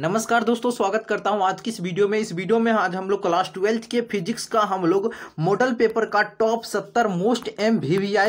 नमस्कार दोस्तों स्वागत करता हूं आज की इस वीडियो में इस वीडियो में आज हम लोग क्लास ट्वेल्थ के फिजिक्स का हम लोग मॉडल पेपर का टॉप सत्तर मोस्ट एम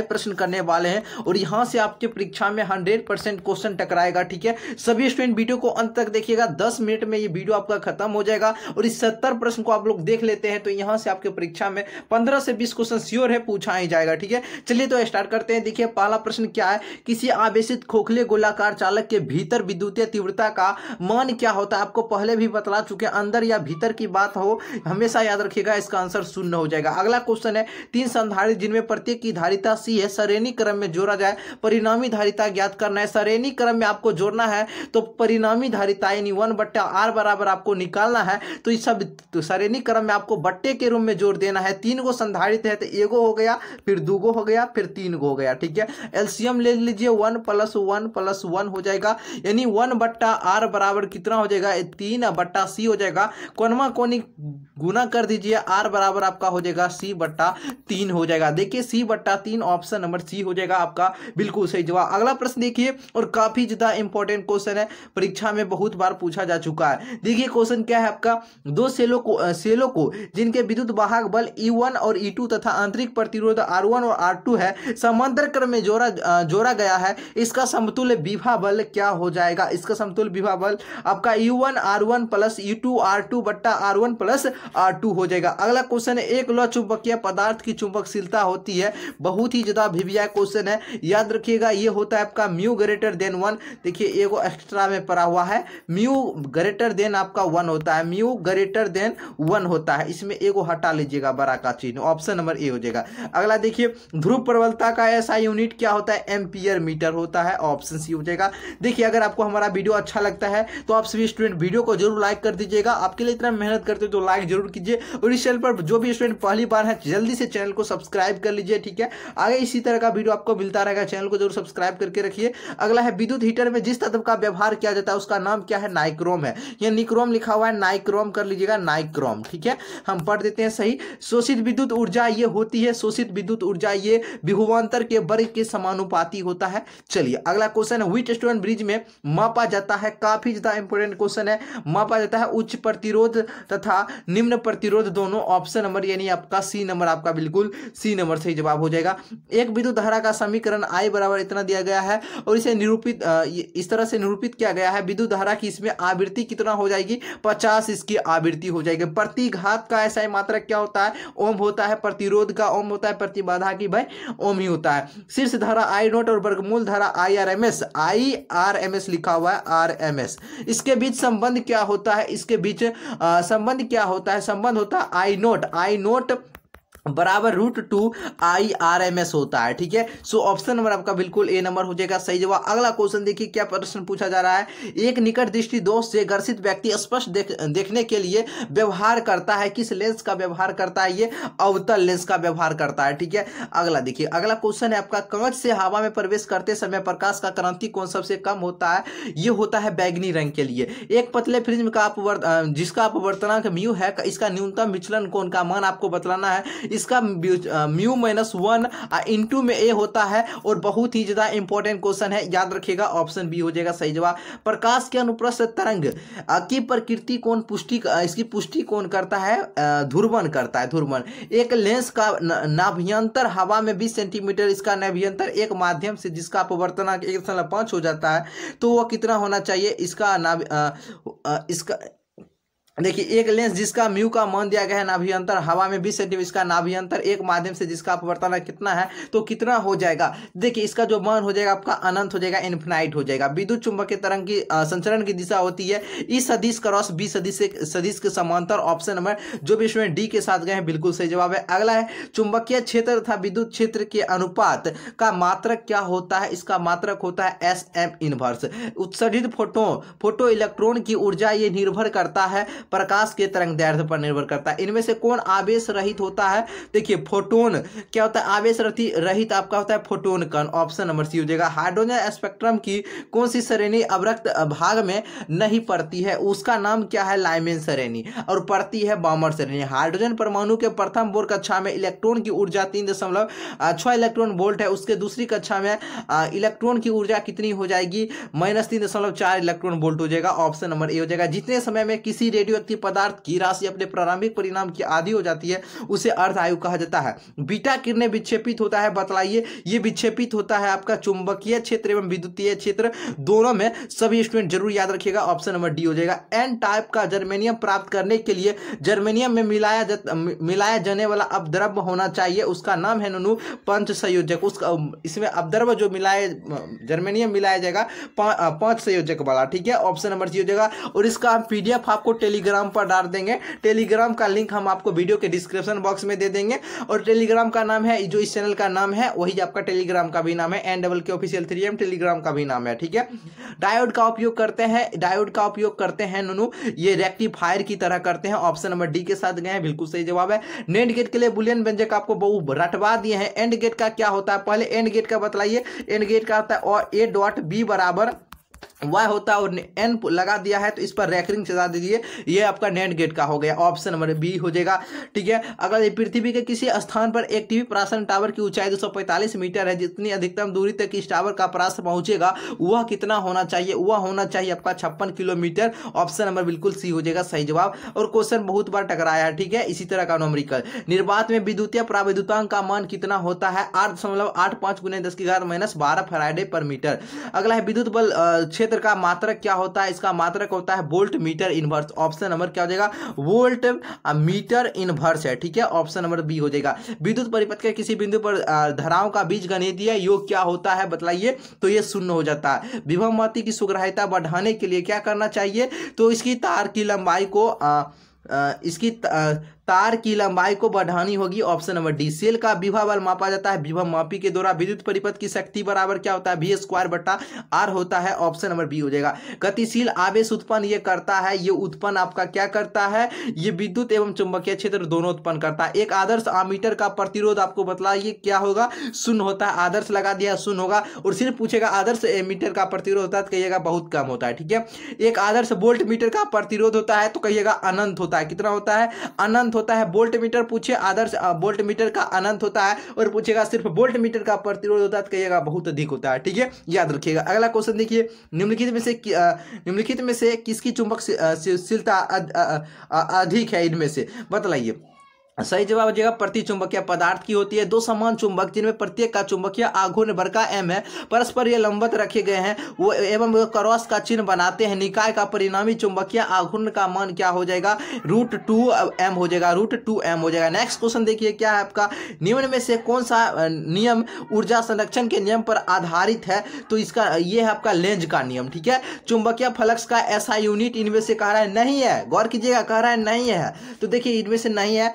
प्रश्न करने वाले हैं और यहां से आपके परीक्षा में हंड्रेड परसेंट क्वेश्चन टकराएगा ठीक है सभी स्टूडेंट वीडियो को अंत तक देखिएगा दस मिनट में ये वीडियो आपका खत्म हो जाएगा और इस सत्तर प्रश्न को आप लोग देख लेते हैं तो यहाँ से आपके परीक्षा में पंद्रह से बीस क्वेश्चन श्योर है पूछा ही जाएगा ठीक है चलिए तो स्टार्ट करते हैं देखिए पहला प्रश्न क्या है किसी आवेशित खोखले गोलाकार चालक के भीतर विद्युतीय तीव्रता का मान क्या होता है आपको पहले भी बतला चुके अंदर या भीतर की बात हो हमेशा याद रखिएगा इसका आंसर शून्य हो जाएगा अगला क्वेश्चन है तीन संधारित जिनमें प्रत्येक की धारिता सी है सरेणी क्रम में जोड़ा जाए परिणामी धारिता ज्ञात करना है सरेणी क्रम में आपको जोड़ना है तो परिणामी धारिता यानी वन बट्टे आर बराबर आपको निकालना है तो इस सब तो सरेणी क्रम में आपको बट्टे के रूप में जोड़ देना है तीन गो संधारित है तो एगो हो गया फिर दो गो हो गया फिर तीन गो हो गया ठीक है एल्सियम ले लीजिए one plus one plus one हो जाएगा यानी वन बट्टा आर बराबर कितना हो हो जाएगा तीन बट्टा सी हो जाएगा कोनमा कोनी गुना कर दीजिए आर बराबर आपका हो जाएगा सी बट्टा तीन हो जाएगा देखिए सी बट्टा तीन ऑप्शन नंबर सी हो जाएगा आपका बिल्कुल सही जवाब अगला प्रश्न देखिए और काफी ज्यादा इंपॉर्टेंट क्वेश्चन है परीक्षा में बहुत बार पूछा जा चुका है देखिए क्वेश्चन क्या है आपका दो सेलो को सेलो को जिनके विद्युत वाहक बल ई e और ई e तथा आंतरिक प्रतिरोध आर और आर है समांतर क्रम में जोड़ा जोड़ा गया है इसका समतुल्य विभा बल क्या हो जाएगा इसका समतुल्य विभा बल आपका U one R one plus U two R two बट्टा R one plus R two हो जाएगा अगला क्वेश्चन है एक लौ चुंबकीय पदार्थ की चुंबकशीलता होती है बहुत ही ज़्यादा भिविया क्वेश्चन है याद रखिएगा ये होता है आपका म्यू ग्रेटर देन वन देखिए एक एक्स्ट्रा में पड़ा हुआ है म्यू ग्रेटर देन आपका वन होता है म्यू ग्रेटर देन वन होता है इसमें एगो हटा लीजिएगा बड़ा का चिन्ह ऑप्शन नंबर ए हो जाएगा अगला देखिए ध्रुव प्रबलता का ऐसा यूनिट क्या होता है एम्पियर मीटर होता है ऑप्शन सी हो जाएगा देखिए अगर आपको हमारा वीडियो अच्छा लगता है तो आप सभी सभी स्टूडेंट वीडियो को जरूर लाइक कर दीजिएगा आपके लिए इतना मेहनत करते हो तो लाइक जरूर कीजिए और इस चैनल पर जो भी स्टूडेंट पहली बार है जल्दी से चैनल को सब्सक्राइब कर लीजिए ठीक है आगे इसी तरह का वीडियो आपको मिलता रहेगा चैनल को जरूर सब्सक्राइब करके रखिए अगला है विद्युत हीटर में जिस तत्व का व्यवहार किया जाता है उसका नाम क्या है नाइक्रोम है यह निक्रोम लिखा हुआ है नाइक्रोम कर लीजिएगा नाइक्रोम ठीक है हम पढ़ देते हैं सही शोषित विद्युत ऊर्जा ये होती है शोषित विद्युत ऊर्जा ये विभुवांतर के वर्ग के समानुपाती होता है चलिए अगला क्वेश्चन है विट स्टोन ब्रिज में मापा जाता है काफी ज्यादा इंपोर्टेंट क्वेश्चन है मापा जाता है उच्च प्रतिरोध तथा निम्न प्रतिरोध दोनों ऑप्शन नंबर यानी आपका सी नंबर आपका बिल्कुल सी नंबर सही जवाब हो जाएगा एक विद्युत धारा का समीकरण आई बराबर इतना दिया गया है और इसे निरूपित इस तरह से निरूपित किया गया है विद्युत धारा की इसमें आवृत्ति कितना हो जाएगी पचास इसकी आवृत्ति हो जाएगी प्रतिघात का ऐसा मात्रक क्या होता है ओम होता है प्रतिरोध का ओम होता है प्रतिबाधा की भाई ओम ही होता है शीर्ष धारा आई नोट और वर्गमूल धारा I R M S I R M S लिखा हुआ है आर एम एस इसके भी बीच संबंध क्या होता है इसके बीच संबंध क्या होता है संबंध होता है आई नोट आई नोट बराबर root two I R M S होता है ठीक है सो ऑप्शन नंबर आपका बिल्कुल ए नंबर हो जाएगा सही जवाब अगला क्वेश्चन देखिए क्या प्रश्न पूछा जा रहा है एक निकट दृष्टि दोष से ग्रसित व्यक्ति स्पष्ट देख, देखने के लिए व्यवहार करता है किस लेंस का व्यवहार करता है ये अवतल लेंस का व्यवहार करता है ठीक है अगला देखिए अगला क्वेश्चन है आपका कांच से हवा में प्रवेश करते समय प्रकाश का क्रांति कौन सबसे कम होता है ये होता है बैगनी रंग के लिए एक पतले फ्रिज का अपवर्त जिसका अपवर्तनांक म्यू है इसका न्यूनतम विचलन कौन का मान आपको बतलाना है इसका म्यू माइनस वन इंटू में ए होता है और बहुत ही ज़्यादा इंपॉर्टेंट क्वेश्चन है याद रखिएगा ऑप्शन बी हो जाएगा सही जवाब प्रकाश के अनुप्रस्थ तरंग की प्रकृति कौन पुष्टि इसकी पुष्टि कौन करता है ध्रुवन करता है ध्रुवन एक लेंस का नाभियंतर हवा में बीस सेंटीमीटर इसका नाभियंतर एक माध्यम से जिसका अपवर्तन एक दशमलव पांच हो जाता है तो वह कितना होना चाहिए इसका नाभ इसका देखिए एक लेंस जिसका म्यू का मान दिया गया है नाभियंतर हवा में 20 सेंटीमीटर इसका नाभियंतर एक माध्यम से जिसका अपवर्तन है कितना है तो कितना हो जाएगा देखिए इसका जो मान हो जाएगा आपका अनंत हो जाएगा इन्फिनाइट हो जाएगा विद्युत के तरंग की संचरण की दिशा होती है इस सदिश क्रॉस बी सदिश से सदिश के समांतर ऑप्शन नंबर जो भी इसमें डी के साथ गए हैं बिल्कुल सही जवाब है अगला है चुंबकीय क्षेत्र तथा विद्युत क्षेत्र के अनुपात का मात्रक क्या होता है इसका मात्रक होता है एस एम इनवर्स उत्सर्जित फोटो फोटो इलेक्ट्रॉन की ऊर्जा ये निर्भर करता है प्रकाश के तरंग दैर्ध्य पर निर्भर करता है इनमें से कौन आवेश रहित होता है देखिए फोटोन क्या होता है आवेश रहित आपका होता है फोटोन कण ऑप्शन नंबर सी हो जाएगा हाइड्रोजन स्पेक्ट्रम की कौन सी श्रेणी अवरक्त भाग में नहीं पड़ती है उसका नाम क्या है लाइमेन श्रेणी और पड़ती है बामर श्रेणी हाइड्रोजन परमाणु के प्रथम बोर कक्षा में इलेक्ट्रॉन की ऊर्जा तीन दशमलव छः इलेक्ट्रॉन वोल्ट है उसके दूसरी कक्षा में इलेक्ट्रॉन की ऊर्जा कितनी हो जाएगी माइनस तीन दशमलव चार इलेक्ट्रॉन वोल्ट हो जाएगा ऑप्शन नंबर ए हो जाएगा जितने समय में किसी रेडियो व्यक्ति पदार्थ की राशि अपने प्रारंभिक परिणाम की आधी हो जाती है उसे अर्धायु कहा जाता है बीटा किरणें विक्षेपित होता है बतलाइए ये विक्षेपित होता है आपका चुंबकीय क्षेत्र एवं विद्युतीय क्षेत्र दोनों में सभी स्टूडेंट जरूर याद रखिएगा ऑप्शन नंबर डी हो जाएगा एन टाइप का जर्मेनियम प्राप्त करने के लिए जर्मेनियम में मिलाया मिलाया जाने वाला अपद्रव्य होना चाहिए उसका नाम है नुनु पंच संयोजक उसका इसमें अपद्रव्य जो मिलाए जर्मेनियम मिलाया जाएगा पांच संयोजक वाला ठीक है ऑप्शन नंबर सी हो जाएगा और इसका पीडीएफ आपको टेलीग्राम टेलीग्राम पर डाल देंगे टेलीग्राम का लिंक हम आपको वीडियो के डिस्क्रिप्शन बॉक्स में दे देंगे और टेलीग्राम का नाम है जो इस चैनल का नाम है वही आपका टेलीग्राम का भी नाम है N double K official three M Telegram का भी नाम है ठीक है डायोड का उपयोग करते हैं डायोड का उपयोग करते हैं नुनु ये रेक्टिफायर की तरह करते हैं ऑप्शन नंबर डी के साथ गए हैं बिल्कुल सही जवाब है नेट गेट के लिए बुलियन व्यंजक आपको बहु रटवा दिए हैं एंड गेट का क्या होता है पहले एंड गेट का बतलाइए एंड गेट का होता है और ए डॉट बी बराबर वाई होता है और एन लगा दिया है तो इस पर रैकरिंग चला दीजिए ये आपका नेट गेट का हो गया ऑप्शन नंबर बी हो जाएगा ठीक है अगर पृथ्वी के किसी स्थान पर एक टीवी प्राशन टावर की ऊंचाई 245 मीटर है जितनी अधिकतम दूरी तक इस टावर का परास पहुंचेगा वह कितना होना चाहिए वह होना चाहिए आपका छप्पन किलोमीटर ऑप्शन नंबर बिल्कुल सी हो जाएगा सही जवाब और क्वेश्चन बहुत बार टकराया है ठीक है इसी तरह का नोमरिकल निर्वात में विद्युतीय प्राविद्युतांक का मान कितना होता है आठ दशमलव आठ पांच गुने दस की घर माइनस बारह फ्राइडे पर मीटर अगला है विद्युत बल क्षेत्र क्षेत्र का मात्रक क्या होता है इसका मात्रक होता है volt metre inverse option number क्या हो जाएगा वोल्ट मीटर इनवर्स है ठीक है ऑप्शन नंबर बी हो जाएगा विद्युत परिपथ के किसी बिंदु पर धाराओं का बीज गणितीय योग क्या होता है बतलाइए तो यह शून्य हो जाता है विभवमती की सुग्राहिता बढ़ाने के लिए क्या करना चाहिए तो इसकी तार की लंबाई को आ, आ, इसकी तार की लंबाई को बढ़ानी होगी ऑप्शन नंबर डी सेल का विभा बल मापा जाता है विभा मापी के द्वारा विद्युत परिपथ की शक्ति बराबर क्या होता है वी स्क्वायर बट्टा आर होता है ऑप्शन नंबर बी हो जाएगा गतिशील आवेश उत्पन्न ये करता है ये उत्पन्न आपका क्या करता है ये विद्युत एवं चुंबकीय क्षेत्र दोनों उत्पन्न करता है एक आदर्श आमीटर का प्रतिरोध आपको बतलाइए क्या होगा शून्य होता है आदर्श लगा दिया शून्य होगा और सिर्फ पूछेगा आदर्श मीटर का प्रतिरोध होता है तो कहिएगा बहुत कम होता है ठीक है एक आदर्श वोल्ट मीटर का प्रतिरोध होता है तो कहिएगा अनंत होता है कितना होता है अनंत होता है बोल्ट मीटर पूछे आदर्श बोल्ट मीटर का अनंत होता है और पूछेगा सिर्फ बोल्ट मीटर का प्रतिरोध होता है तो कहिएगा बहुत अधिक होता है ठीक है याद रखिएगा अगला क्वेश्चन देखिए निम्नलिखित में से निम्नलिखित में से किसकी चुंबकशीलता अधिक है इनमें से बतलाइए सही जवाब हो प्रति चुंबकीय पदार्थ की होती है दो समान चुंबक जिनमें प्रत्येक का चुंबकीय आघूर्ण का एम है परस्पर ये लंबत रखे गए हैं वो एवं क्रॉस का चिन्ह बनाते हैं निकाय का परिणामी चुंबकीय आघूर्ण का मान क्या हो जाएगा रूट टू एम हो जाएगा रूट टू एम हो जाएगा नेक्स्ट क्वेश्चन देखिए क्या है आपका निम्न में से कौन सा uh, नियम ऊर्जा संरक्षण के नियम पर आधारित है तो इसका ये है आपका लेंज का नियम ठीक है चुंबकीय फलक्स का ऐसा यूनिट इनमें से कह रहा है नहीं है गौर कीजिएगा कह रहा है नहीं है तो देखिए इनमें से नहीं है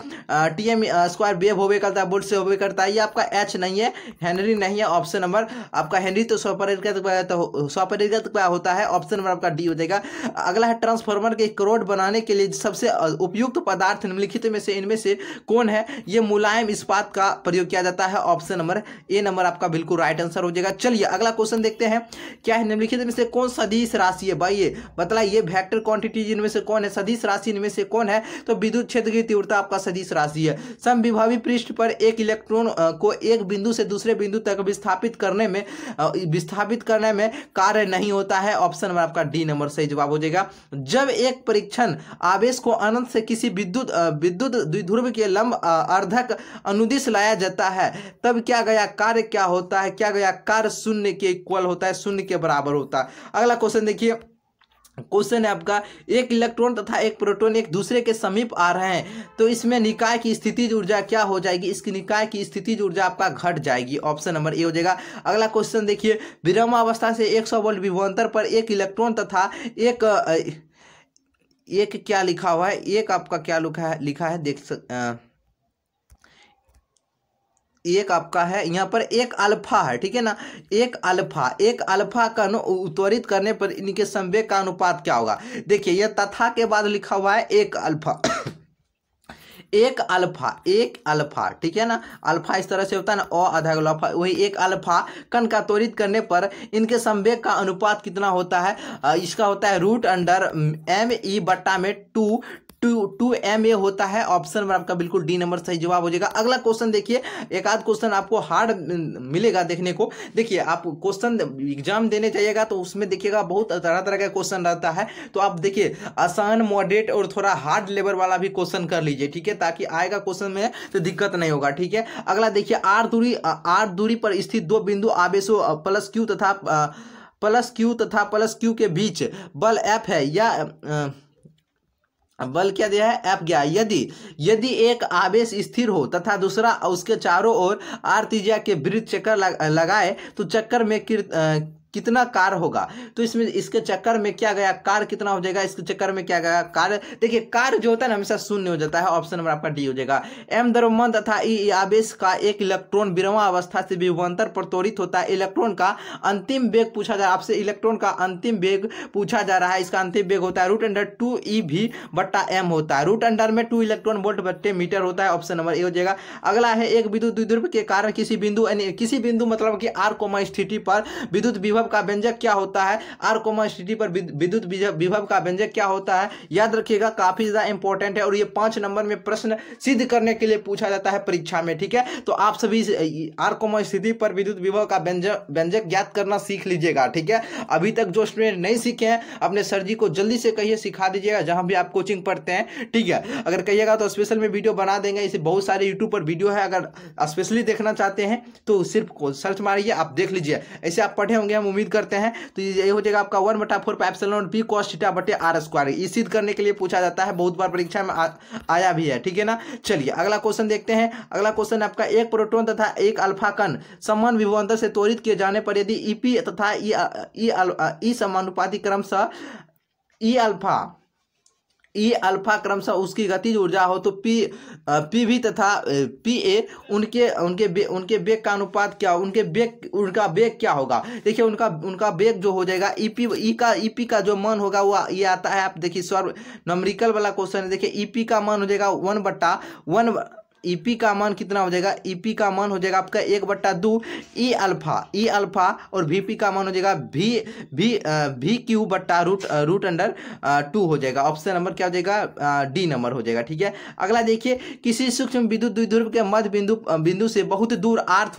टीएम स्क्वायर बेब होवे करता है बोल्ट से होवे करता है ये आपका एच नहीं है हेनरी नहीं है ऑप्शन नंबर आपका हेनरी तो स्वपरिगत तो स्वपरिगत का होता है ऑप्शन नंबर आपका डी हो जाएगा अगला है ट्रांसफार्मर के करोड़ बनाने के लिए सबसे उपयुक्त पदार्थ निम्नलिखित में से इनमें से कौन है ये मुलायम इस्पात का प्रयोग किया जाता है ऑप्शन नंबर ए नंबर आपका बिल्कुल राइट आंसर हो जाएगा चलिए अगला क्वेश्चन देखते हैं क्या है निम्नलिखित में से कौन सदीश राशि है भाई ये ये वैक्टर क्वांटिटी इनमें से कौन है सदीश राशि इनमें से कौन है तो विद्युत क्षेत्र की तीव्रता आपका सदीश राशि राशि है समविभावी पृष्ठ पर एक इलेक्ट्रॉन को एक बिंदु से दूसरे बिंदु तक विस्थापित करने में विस्थापित करने में कार्य नहीं होता है ऑप्शन नंबर आपका डी नंबर सही जवाब हो जाएगा जब एक परीक्षण आवेश को अनंत से किसी विद्युत विद्युत द्विध्रुव के लंब अर्धक अनुदिश लाया जाता है तब क्या गया कार्य क्या होता है क्या गया कार्य शून्य के इक्वल होता है शून्य के बराबर होता है अगला क्वेश्चन देखिए क्वेश्चन है आपका एक इलेक्ट्रॉन तथा एक प्रोटॉन एक दूसरे के समीप आ रहे हैं तो इसमें निकाय की स्थिति ऊर्जा क्या हो जाएगी इसकी निकाय की स्थिति ऊर्जा आपका घट जाएगी ऑप्शन नंबर ए हो जाएगा अगला क्वेश्चन देखिए विरमावस्था से 100 सौ वोल्ट विभवान्तर पर एक इलेक्ट्रॉन तथा एक एक क्या लिखा हुआ है एक आपका क्या लिखा है लिखा है देख सक आ, एक आपका है यहाँ पर एक अल्फा है ठीक है ना एक अल्फा एक अल्फा का त्वरित करने पर इनके संवेग का अनुपात क्या होगा देखिए यह तथा के बाद लिखा हुआ है एक अल्फा एक अल्फा एक अल्फा ठीक है ना अल्फा इस तरह से होता है ना और आधा अल्फा वही एक अल्फा कण का त्वरित करने पर इनके संवेग का अनुपात कितना होता है इसका होता है रूट अंडर एम ई बट्टा में two two two M A होता है ऑप्शन में आपका बिल्कुल डी नंबर सही जवाब हो जाएगा अगला क्वेश्चन देखिए एक आध क्वेश्चन आपको हार्ड मिलेगा देखने को देखिए आप क्वेश्चन एग्जाम देने जाइएगा तो उसमें देखिएगा बहुत तरह तरह का क्वेश्चन रहता है तो आप देखिए आसान मॉडरेट और थोड़ा हार्ड लेवल वाला भी क्वेश्चन कर लीजिए ठीक है ताकि आएगा क्वेश्चन में तो दिक्कत नहीं होगा ठीक है अगला देखिए आर दूरी आर दूरी पर स्थित दो बिंदु आवेशो प्लस क्यू तथा प्लस क्यू तथा प्लस क्यू के बीच बल एफ है या आ, बल क्या दिया है एफ गया यदि यदि एक आवेश स्थिर हो तथा दूसरा उसके चारों ओर आर के वृत्त चक्कर लगाए तो चक्कर में कितना कार होगा तो इसमें इसके चक्कर में क्या गया कार कितना हो जाएगा इसके चक्कर में क्या गया कार देखिए कार जो होता है ना हमेशा शून्य हो जाता है ऑप्शन नंबर आपका डी हो जाएगा एम द्रव्यमन तथा ई आवेश का एक इलेक्ट्रॉन बिरवा अवस्था से विभवंतर पर त्वरित होता है इलेक्ट्रॉन का अंतिम वेग पूछा जा रहा है आपसे इलेक्ट्रॉन का अंतिम वेग पूछा जा रहा है इसका अंतिम वेग होता है रूट अंडर टू ई भी बट्टा एम होता है रूट अंडर में टू इलेक्ट्रॉन वोल्ट बट्टे मीटर होता है ऑप्शन नंबर ए हो जाएगा अगला है एक विद्युत द्विध्रुव के कारण किसी बिंदु किसी बिंदु मतलब कि आर कोमा स्थिति पर विद्युत विभव विभव का व्यंजक क्या होता है आर कोमा स्थिति पर विद्युत विभव का व्यंजक क्या होता है याद रखिएगा काफी ज्यादा इंपॉर्टेंट है और ये पांच नंबर में प्रश्न सिद्ध करने के लिए पूछा जाता है परीक्षा में ठीक है तो आप सभी आर कोमा स्थिति पर विद्युत विभव का व्यंजक व्यंजक ज्ञात करना सीख लीजिएगा ठीक है अभी तक जो स्टूडेंट नहीं सीखे हैं अपने सर जी को जल्दी से कहिए सिखा दीजिएगा जहां भी आप कोचिंग पढ़ते हैं ठीक है अगर कहिएगा तो स्पेशल में वीडियो बना देंगे इसे बहुत सारे यूट्यूब पर वीडियो है अगर स्पेशली देखना चाहते हैं तो सिर्फ सर्च मारिए आप देख लीजिए ऐसे आप पढ़े होंगे हम उम्मीद करते हैं तो ये हो जाएगा आपका वन बटा four pi epsilon B cos theta बटे आर स्क्वायर ये सिद्ध करने के लिए पूछा जाता है बहुत बार परीक्षा में आया भी है ठीक है ना चलिए अगला क्वेश्चन देखते हैं अगला क्वेश्चन आपका एक प्रोटोन तथा एक अल्फा कण समान विभवान्तर से त्वरित किए जाने पर यदि ई e तथा ई e, e, समानुपाती क्रम सा ई अल्फा ई अल्फा क्रमशः उसकी गतिज ऊर्जा हो तो पी पी भी तथा पी ए उनके उनके बे, उनके बेग का अनुपात क्या उनके बेग उनका बेग क्या होगा देखिए उनका उनका बेग जो हो जाएगा ई पी ई का ई पी का जो मन होगा वो ये आता है आप देखिए स्वर्व नमरिकल वाला क्वेश्चन है देखिए ई पी का मान हो जाएगा वन बट्टा वन ईपी e का मान कितना हो जाएगा ईपी e का मान हो जाएगा आपका एक बट्टा दो ई अल्फा ई अल्फा और वीपी का मान हो जाएगा भी भी भी क्यू बट्टा रूट रूट अंडर टू हो जाएगा ऑप्शन नंबर क्या हो जाएगा डी नंबर हो जाएगा ठीक है अगला देखिए किसी सूक्ष्म विद्युत द्विध्रुव के मध्य बिंदु बिंदु से बहुत दूर आर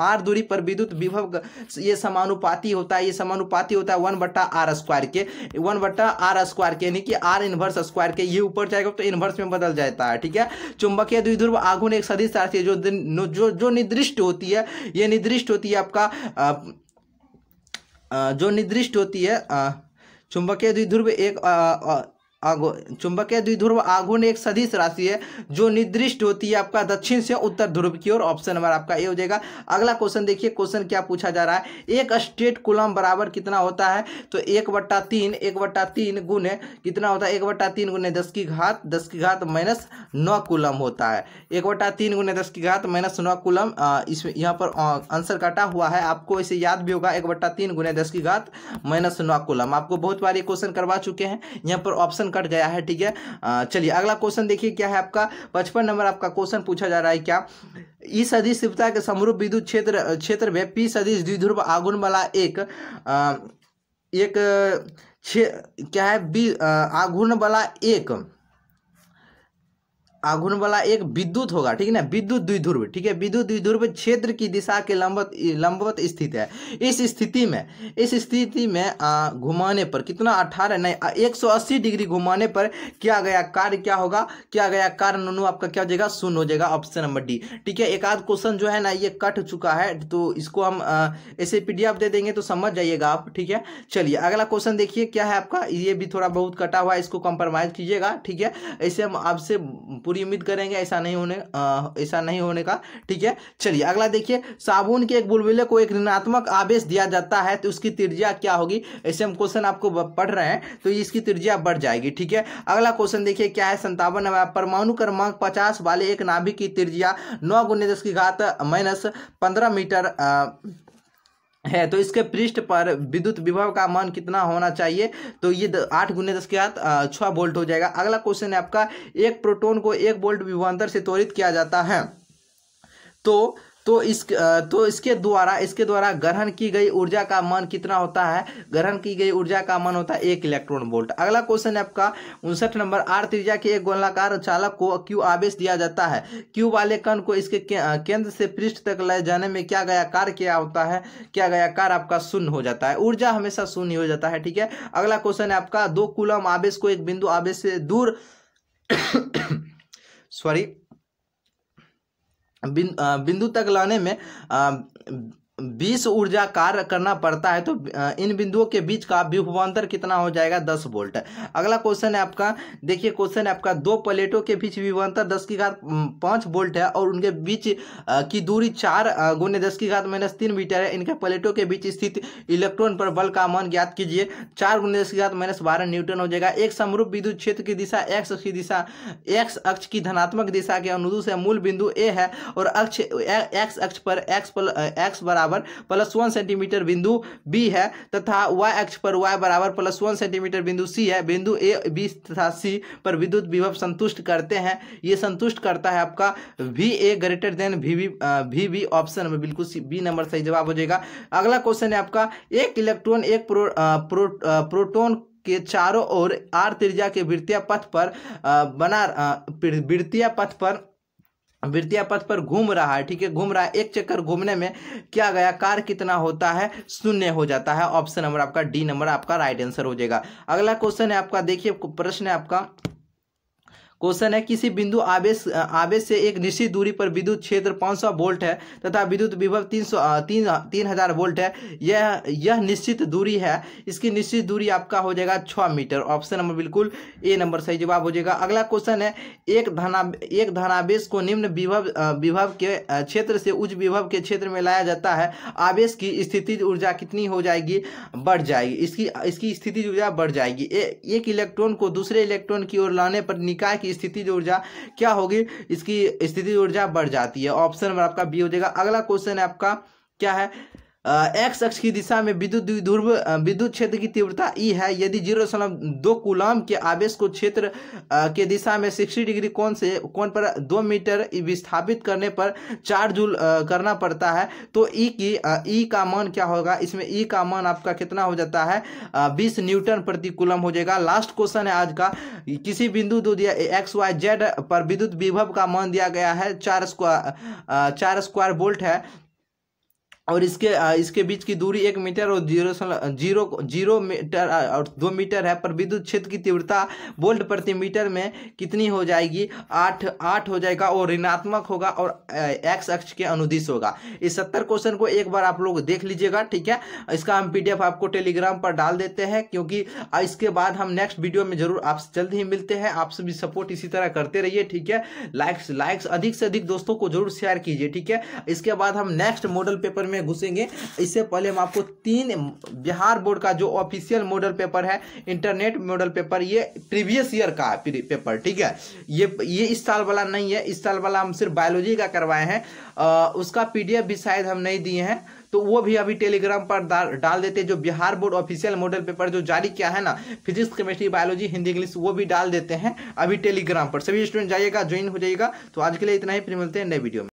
आर दूरी पर विद्युत विभव ये समानुपाति होता है ये समानुपाति होता है वन बट्टा आर स्क्वायर के वन बट्टा आर स्क्वायर के यानी कि आर इनवर्स स्क्वायर के ये ऊपर जाएगा तो इनवर्स में बदल जाता है ठीक है चुंबकीय द्विध्रुव आगुन एक सदिश राशि है जो दिन जो जो निर्दिष्ट होती है ये निर्दिष्ट होती है आपका जो निर्दिष्ट होती है चुंबकीय द्विध्रुव एक आगो चुंबकीय द्विध्रुव आघूर्ण एक सदिश राशि है जो निर्दिष्ट होती है आपका दक्षिण से उत्तर ध्रुव की ओर ऑप्शन नंबर आपका ए हो जाएगा अगला क्वेश्चन देखिए क्वेश्चन क्या पूछा जा रहा है एक स्टेट कुलम बराबर कितना होता है तो एक बट्टा तीन एक बट्टा तीन गुण कितना होता है एक बट्टा तीन गुण दस की घात दस की घात माइनस नौ कुलम होता है एक बट्टा तीन गुण दस की घात माइनस नौ कुलम इस यहाँ पर आंसर काटा हुआ है आपको इसे याद भी होगा एक बट्टा तीन गुण दस की घात माइनस नौ कुलम आपको बहुत बार ये क्वेश्चन करवा चुके हैं यहाँ पर ऑप्शन कट गया है ठीक है चलिए अगला क्वेश्चन देखिए क्या है आपका पचपन नंबर आपका क्वेश्चन पूछा जा रहा है क्या ई सदी शिवता के समरूप विद्युत क्षेत्र क्षेत्र में पी सदी द्विध्रुव आगुन वाला एक एक क्या है बी आगुन वाला एक आघूर्ण वाला एक विद्युत होगा ठीक है ना विद्युत द्विध्रुव ठीक है विद्युत द्विध्रुव क्षेत्र की दिशा के लंबवत लंबवत स्थित है इस स्थिति में इस स्थिति में घुमाने पर कितना अठारह नहीं एक सौ अस्सी डिग्री घुमाने पर क्या गया कार्य क्या होगा क्या गया कार्य नुनु आपका क्या हो जाएगा शून्य हो जाएगा ऑप्शन नंबर डी ठीक है एक आध क्वेश्चन जो है ना ये कट चुका है तो इसको हम ऐसे पी दे देंगे तो समझ जाइएगा आप ठीक है चलिए अगला क्वेश्चन देखिए क्या है आपका ये भी थोड़ा बहुत कटा हुआ है इसको कंप्रोमाइज कीजिएगा ठीक है ऐसे हम आपसे पूरी उम्मीद करेंगे ऐसा नहीं होने ऐसा नहीं होने का ठीक है चलिए अगला देखिए साबुन के एक बुलबुले को एक ऋणात्मक आवेश दिया जाता है तो उसकी त्रिज्या क्या होगी ऐसे हम क्वेश्चन आपको पढ़ रहे हैं तो इसकी त्रिज्या बढ़ जाएगी ठीक है अगला क्वेश्चन देखिए क्या है संतावन हमारा परमाणु क्रमांक पचास वाले एक नाभिक की त्रिज्या नौ गुण्य दस की घात माइनस पंद्रह मीटर आ, है तो इसके पृष्ठ पर विद्युत विभव का मान कितना होना चाहिए तो ये आठ गुने दस के साथ छः वोल्ट हो जाएगा अगला क्वेश्चन है आपका एक प्रोटोन को एक वोल्ट विभवांतर से त्वरित किया जाता है तो तो इस तो इसके द्वारा इसके द्वारा ग्रहण की गई ऊर्जा का मान कितना होता है ग्रहण की गई ऊर्जा का मान होता है एक इलेक्ट्रॉन वोल्ट अगला क्वेश्चन है आपका उनसठ नंबर आर त्रिज्या के एक गोलाकार चालक को क्यू आवेश दिया जाता है क्यू वाले कण को इसके केंद्र से पृष्ठ तक ले जाने में क्या गया कार क्या होता है क्या गया कार आपका शून्य हो जाता है ऊर्जा हमेशा शून्य हो जाता है ठीक है अगला क्वेश्चन है आपका दो कुलम आवेश को एक बिंदु आवेश से दूर सॉरी बिंदु तक लाने में बीस ऊर्जा कार्य करना पड़ता है तो इन बिंदुओं के बीच का विभवान्तर कितना हो जाएगा दस वोल्ट अगला क्वेश्चन है आपका देखिए क्वेश्चन है आपका दो प्लेटों के बीच विभवान्तर दस की घात पाँच वोल्ट है और उनके बीच की दूरी चार गुने दस की घात माइनस तीन मीटर है इनके प्लेटों के बीच स्थित इलेक्ट्रॉन पर बल का मान ज्ञात कीजिए चार गुने दस की घात माइनस बारह न्यूटन हो जाएगा एक समरूप विद्युत क्षेत्र की दिशा एक्स की दिशा एक्स अक्ष की धनात्मक दिशा के अनुदूष है मूल बिंदु ए है और अक्ष एक्स अक्ष पर एक्स एक्स बराबर बराबर प्लस वन सेंटीमीटर बिंदु बी है तथा वाई एक्स पर वाई बराबर प्लस वन सेंटीमीटर बिंदु सी है बिंदु ए बी तथा सी पर विद्युत विभव संतुष्ट करते हैं ये संतुष्ट करता है आपका V A greater than V V V V option में बिल्कुल बी नंबर सही जवाब हो जाएगा अगला क्वेश्चन है आपका एक इलेक्ट्रॉन एक प्रो, आ, प्रो, प्रोटोन के चारों ओर आर त्रिज्या के वृत्तीय पथ पर बना वृत्तीय पथ पर वृत्तीय पथ पर घूम रहा है ठीक है घूम रहा है एक चक्कर घूमने में क्या गया कार कितना होता है शून्य हो जाता है ऑप्शन नंबर आपका डी नंबर आपका राइट आंसर हो जाएगा अगला क्वेश्चन है आपका देखिए प्रश्न है आपका क्वेश्चन है किसी बिंदु आवेश आवेश से एक निश्चित दूरी पर विद्युत क्षेत्र 500 वोल्ट है तथा विद्युत विभव 300 तीन तीन हजार वोल्ट है यह यह निश्चित दूरी है इसकी निश्चित दूरी आपका हो जाएगा छः मीटर ऑप्शन नंबर बिल्कुल ए नंबर सही जवाब हो जाएगा अगला क्वेश्चन है एक धना एक धनावेश को निम्न विभव विभव के क्षेत्र से उच्च विभव के क्षेत्र में लाया जाता है आवेश की स्थिति ऊर्जा कितनी हो जाएगी बढ़ जाएगी इसकी इसकी स्थिति ऊर्जा बढ़ जाएगी एक इलेक्ट्रॉन को दूसरे इलेक्ट्रॉन की ओर लाने पर निकाय की स्थिति ऊर्जा क्या होगी इसकी स्थिति ऊर्जा बढ़ जाती है ऑप्शन नंबर आपका बी हो जाएगा अगला क्वेश्चन है आपका क्या है एक्स अक्ष की दिशा में विद्युत ध्रुव विद्युत क्षेत्र की तीव्रता ई e है यदि जीरो दशमलव दो कुलम के आवेश को क्षेत्र के दिशा में सिक्सटी डिग्री कोण से कोण पर दो मीटर विस्थापित करने पर चार जूल करना पड़ता है तो ई e की ई e का मान क्या होगा इसमें ई का मान आपका कितना हो जाता है बीस न्यूटन प्रति कुलम हो जाएगा लास्ट क्वेश्चन है आज का किसी बिंदु दो दिया एक्स वाई जेड पर विद्युत विभव का मान दिया गया है चार स्क्वायर चार स्क्वायर बोल्ट है और इसके इसके बीच की दूरी एक मीटर और जीरो जीरो जीरो मीटर और दो मीटर है पर विद्युत क्षेत्र की तीव्रता वोल्ट प्रति मीटर में कितनी हो जाएगी आठ आठ हो जाएगा और ऋणात्मक होगा और एक्स अक्ष के अनुदिश होगा इस सत्तर क्वेश्चन को एक बार आप लोग देख लीजिएगा ठीक है इसका हम पी आपको टेलीग्राम पर डाल देते हैं क्योंकि इसके बाद हम नेक्स्ट वीडियो में जरूर आपसे जल्द ही मिलते हैं आपसे भी सपोर्ट इसी तरह करते रहिए ठीक है लाइक्स लाइक्स अधिक से अधिक दोस्तों को जरूर शेयर कीजिए ठीक है इसके बाद हम नेक्स्ट मॉडल पेपर में घुसेंगे इससे पहले हम आपको तीन बिहार बोर्ड का जो ऑफिशियल मॉडल पेपर है इंटरनेट मॉडल पेपर ये प्रीवियस ईयर का पेपर ठीक है ये ये इस साल वाला नहीं है इस साल वाला हम सिर्फ बायोलॉजी का करवाए हैं उसका पी भी शायद हम नहीं दिए हैं तो वो भी अभी टेलीग्राम पर डाल देते जो Bihar board official model paper जो जारी किया है ना physics chemistry biology Hindi English वो भी डाल देते हैं अभी टेलीग्राम पर सभी स्टूडेंट जाइएगा ज्वाइन हो जाइएगा तो आज के लिए इतना ही फिर मिलते हैं नए वीडियो में